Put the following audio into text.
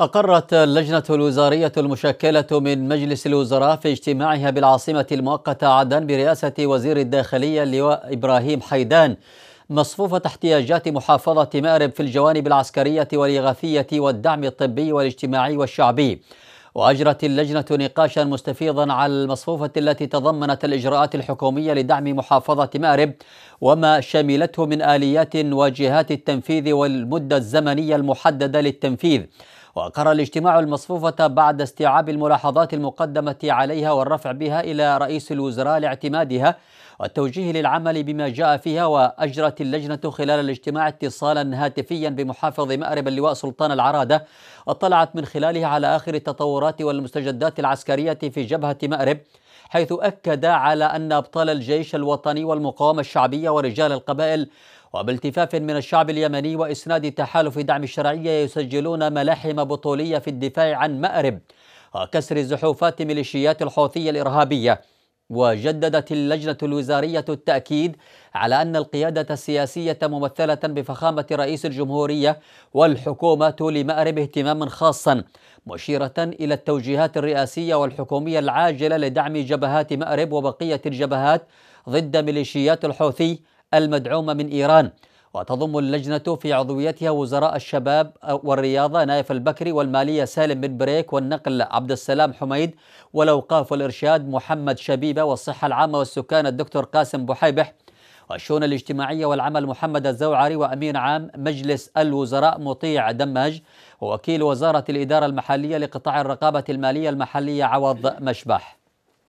أقرت اللجنة الوزارية المشكلة من مجلس الوزراء في اجتماعها بالعاصمة المؤقتة عدن برئاسة وزير الداخلية اللواء إبراهيم حيدان مصفوفة احتياجات محافظة مأرب في الجوانب العسكرية والإغاثية والدعم الطبي والاجتماعي والشعبي وأجرت اللجنة نقاشا مستفيضا على المصفوفة التي تضمنت الإجراءات الحكومية لدعم محافظة مأرب وما شملته من آليات وجهات التنفيذ والمدة الزمنية المحددة للتنفيذ وأقر الاجتماع المصفوفة بعد استيعاب الملاحظات المقدمة عليها والرفع بها إلى رئيس الوزراء لاعتمادها والتوجيه للعمل بما جاء فيها وأجرت اللجنة خلال الاجتماع اتصالا هاتفيا بمحافظ مأرب اللواء سلطان العرادة واطلعت من خلاله على آخر التطورات والمستجدات العسكرية في جبهة مأرب حيث أكد على أن أبطال الجيش الوطني والمقاومة الشعبية ورجال القبائل وبالتفاف من الشعب اليمني وإسناد تحالف دعم الشرعية يسجلون ملاحم بطولية في الدفاع عن مأرب وكسر زحوفات ميليشيات الحوثية الإرهابية وجددت اللجنة الوزارية التأكيد على أن القيادة السياسية ممثلة بفخامة رئيس الجمهورية والحكومة لمأرب اهتمام خاصا مشيرة إلى التوجيهات الرئاسية والحكومية العاجلة لدعم جبهات مأرب وبقية الجبهات ضد ميليشيات الحوثي المدعومة من إيران وتضم اللجنة في عضويتها وزراء الشباب والرياضة نايف البكري والمالية سالم بن بريك والنقل عبد السلام حميد والأوقاف والإرشاد محمد شبيبة والصحة العامة والسكان الدكتور قاسم بحيبح والشؤون الاجتماعية والعمل محمد الزوعري وأمين عام مجلس الوزراء مطيع دمج ووكيل وزارة الإدارة المحلية لقطاع الرقابة المالية المحلية عوض مشبح